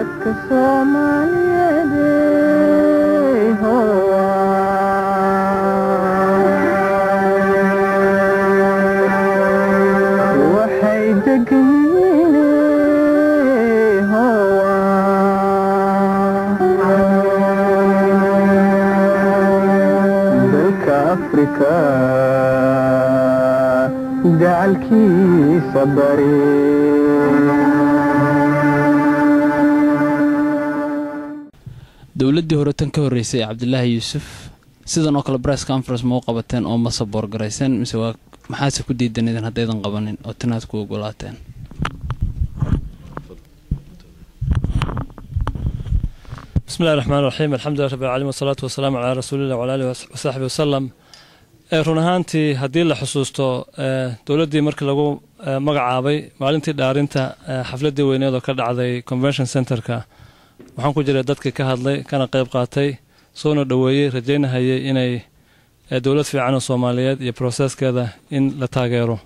ابتسم اليد هو وحيدك من jacaylkiisa dowladdii hore tan ka horreysay ee cabdilaahi yuusuf sidan oo kale brice conference mau qabateen oo ma saboorgaraysan mise waa maxaase ku diidanideen haddaydan qabanin oo tanaad ku ogolaateen bismillahi raxmaan raxiim alxamdulilah rabbi alcaalamiin wasalaatu wasalaamu calaa rasuulilah wala alihi wasaxbi wasalam run ahaantii haddii la xusuusto dowladdii markii lagu magacaabay maalintii dhaarinta xafladii weyneed ka dhacday convention centerka waxaan ku jiray dadkii ka hadlay kana qayb qaatay soona dhoweeyey rajaynahayay inay dowlad fiican oo soomaaliyeed iyo broseeskeeda in la taageero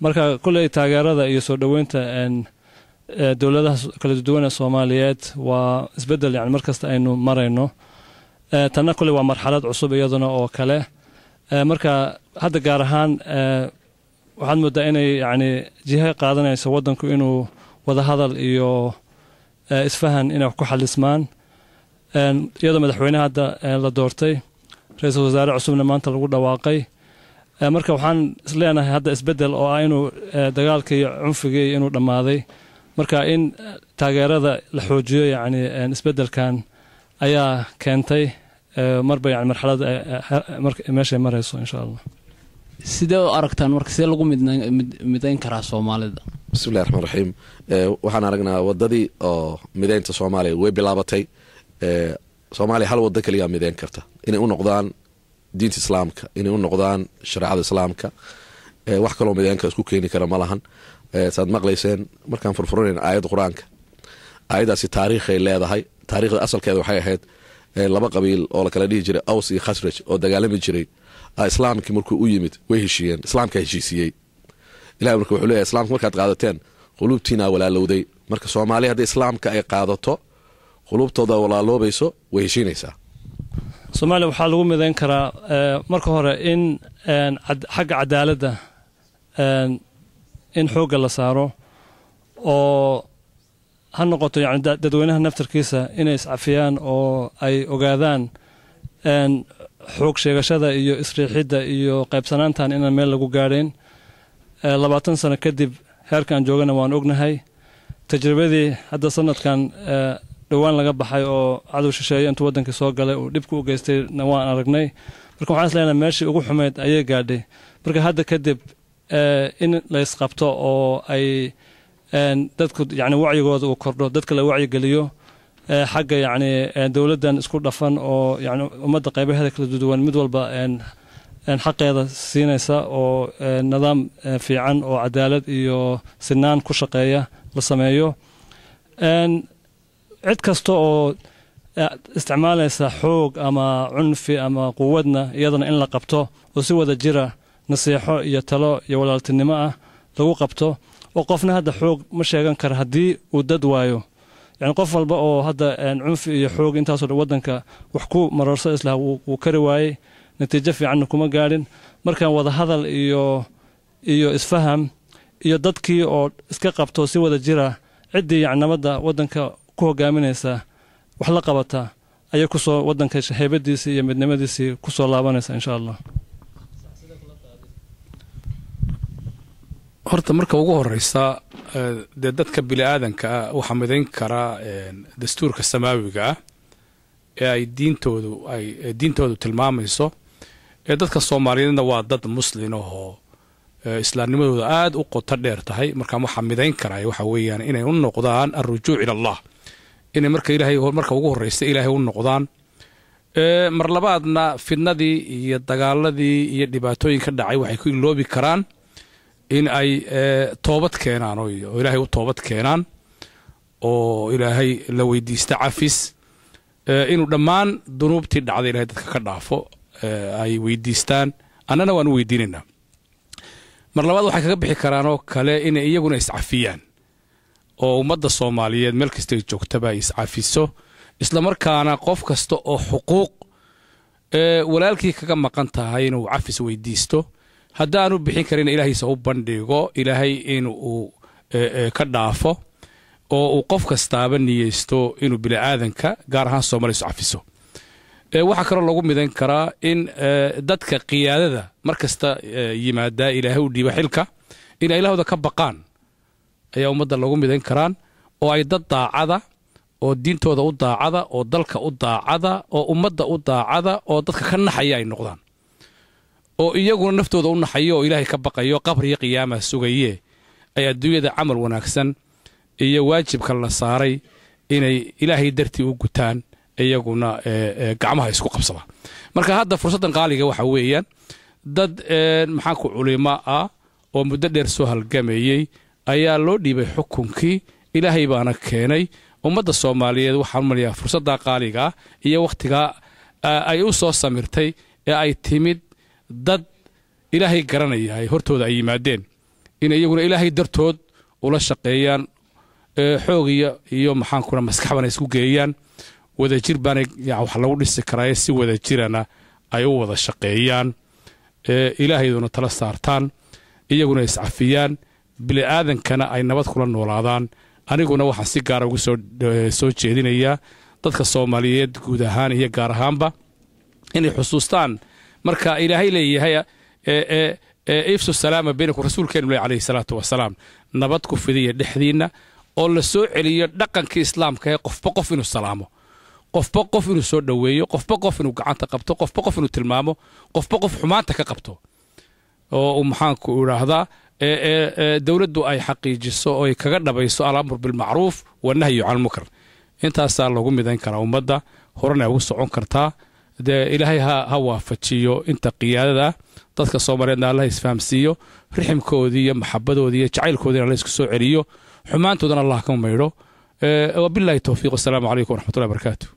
marka kulley taageerada iyo soo dhoweynta dowladaha kala duwan ee soomaaliyeed waa isbeddel yani markasta aynu marayno Eh, tanna kule waa marxalad cusub iyaduna oo kale eh, marka hadda gaar ahaan eh, waxaad moodaa inay yani jihe qaadanayso wadanku inuu wadahadal iyo isfahan inay wax ku xalismaan iyadoo madaxweyne hadda la doortay ra-iisul wasaare cusubna maanta lagu dhawaaqay marka waxaan isleenahay hadda isbedel oo ah inuu dagaalka cunfigii inuu dhammaaday marka in taageerada la xoojiyo yani isbedelkan ayaa keentay eh, marba yani marxalada eh, eh, meeshay marayso insha allah sidee u aragtaan marka sidee lagu midayn karaa soomaalida bismillahi raxmaan raxiim waxaan aragnaa wadadii oo midaynta soomaaliya way bilaabatay soomaaliya hal waddo keliyaa mideyn karta inay u noqdaan diinta islaamka inay u noqdaan shareecada islaamka wax kaloo midaynka isku keeni kara ma lahan saad maqlayseen markaan furfuranayn aayadda qur-aanka aayaddaasi taariikhay leedahay taariikhda asalkeeda waxay ahayd laba qabiil oo lakala dhihi jiray aws iyo khasraj oo dagaalami jiray islaamkii markuu u yimid way heshiiyeen islaamka heshiisiiyey ilahi marka wuxuu leeyahy islaamka markaad qaadateen quluubtiinaa walaalowday marka soomaaliya hadday islaamka ay qaadato quluubtooda walaaloobayso way heshiinaysaa soomaaliya waxaa lagu midayn karaa marka hore in xagga cadaaladda in xoogga la saaro oo ha noqoto yani dadweynaha naftarkiisa inay iscafiyaan oo ay ogaadaan xoog sheegashada iyo isriixidda iyo qaybsanaantan inaan meel lagu gaadhayn labaatan sano kadib heerkaan joogana waan ognahay tajribadii hadda sanadkan dhowaan laga baxay oo cadow shisheeye intuu waddankii soo galay uu dhibka u geystayna waan aragnay marka waxaan islenaha meeshii ugu xumayd ayay gaadhay marka hadda kadib in laysqabto oo ay dadku yani wacyigooda uu kordho dad kale wacyigeliyo xagga yani dowladdan isku dhafan oo yani ummadda qaybaheeda kala duwan mid walba xaqeeda siinaysa oo nidaam fiican oo cadaalad iyo sinaan ku shaqeeya la sameeyo cid kasta oo isticmaalaysa xoog ama cunfi ama quwadna iyadana in la qabto oo si wada jira nasiixo iyo talo iyo walaaltinimo ah lagu qabto oo qofna hadda xoog ma sheegan kara haddii uu dad waayo yani qof walba oo hadda cunfi iyo xoog intaaso dhan waddanka wax ku mararso islah wuu kari waayey natiijo fiicanna kuma gaadhin markaan wadahadal iyo iyo isfaham iyo dadkii oo iska qabto si wada jira ciddii yacnamada waddanka ku hogaaminaysa wax la qabata ayay kusoo wadanka heybadiisii iyo midnimadiisii ku soo laabanaysa insha allah horta marka ugu horeysa eh, dee dadka bili-aadanka ah waxaa midayn karaa eh, dastuurka samaawiga ah ee ay diintoodu ay eh, diintoodu tilmaamayso ee dadka soomaaliyeedna waa dad muslin ahoo islaamnimadooda aada u qoto dheer tahay markaa waxaa midayn karaay waxa weeyaan inay u noqdaan arujuuc ila allah inay marka ilaahay marka ugu horeysa ilaahay u noqdaan mar labaadna fidnadii iyo dagaaladii iyo dhibaatooyin ka dhacay waxay ku iloobi karaan in ay e, toobad keenaan oo ilaahay u toobad keenaan oo ilaahay la weydiista cafis e, inuu dhammaan dunuubtii dhacday ilahay dadka ka dhaafo e, ay weydiistaan annana waan u weydiinaynaa mar labaad waxay kaga bixi karaan oo kale inay iyaguna iscafiyaan oo ummadda soomaaliyeed meel kasta ay joogtaba ay iscafiso markaana qof kasta oo xuquuq walaalkii kaga maqan tahay inuu cafis weydiisto haddaanu bixin karin ilaahaysa u bandhigo ilaahay in uu e, e, ka dhaafo oo uu qof kastaaba niyeysto inuu bini'aadanka gaar ahaan soomaaliya iscafiso e, waxaa kaloo lagu midan karaa in dadka qiyaadada mar kasta yimaadaa ilaahay u dhiiba xilka in ay ilahooda ka baqaan ayaa ummadda lagu midan karaan oo ay dad daacada oo diintooda u daacada oo dalka u daacada oo ummadda u daacada oo dadka ka naxaya ay noqdaan oo iyaguna naftooda u naxayo oo ilaahay ka baqayo qabriyo qiyaamaha sugaye ay adduunyada camal wanaagsan iyo waajibka la saaray inay ilaahay dartii u gutaan iyaguna eh, eh, gacmaha isku qabsaba marka hadda fursaddan qaaliga waxa weeyaan dad eh, maxaanku culimo ah oo muddo dheer soo halgamayey ayaa loo dhiibay xukunkii ilaahay baana keenay ummadda soomaaliyeed waxaan u malayaa qaaliga iyo wakhtigaa ay u soo samirtay ee ay timid dad ilaahay garanaya ay hortooda ay yimaadeen inay iyaguna ilaahay dartood ula shaqeeyaan xoogiya iyo maxaankuna maskaxbana isku geeyaan wadajir baana wax lagu dhisi karaa si wadajirana ay u wada shaqeeyaan ilaahayduna tala saartaan iyaguna iscafiyaan aadankana ay nabad kula noolaadaan aniguna waxaan si gaara ah ugu soo jeedinayaa dadka soomaaliyeed guud ahaan iyo gaar ahaanba inay xusuustaan marka ilaahay leeyahay eh, eh, eh, ifsu salaama beynakum rasuulkeenu le calayhi salaatu wasalaam nabad ku fidiya dhexdiinna oo la soo celiyo dhaqankii islaamka ee qofba qof inuu salaamo qofba qof inuu soo dhoweeyo qofba qof inuu gacanta qabto qofba qof inuu tilmaamo qofba qof xumaanta ka qabto oo uu maxaanku idhaahdaa dowladdu ay xaqiijiso oo ay kaga dhabayso alamru bilmacruuf wanahyu canlmunkar intaasaa lagu midayn karaa ummadda horena ay ugu socon kartaa dee ilaahay ha ha waafajiyo inta qiyaadada dadka soomareedna alla isfahamsiiyo riximkoodii iyo maxabadoodii iyo jacaylkoodii alla isku soo celiyo xumaantoodana allah ka maydho wabilahi towfiiq wasalaamu calaykum waraxmatullahi barakaatu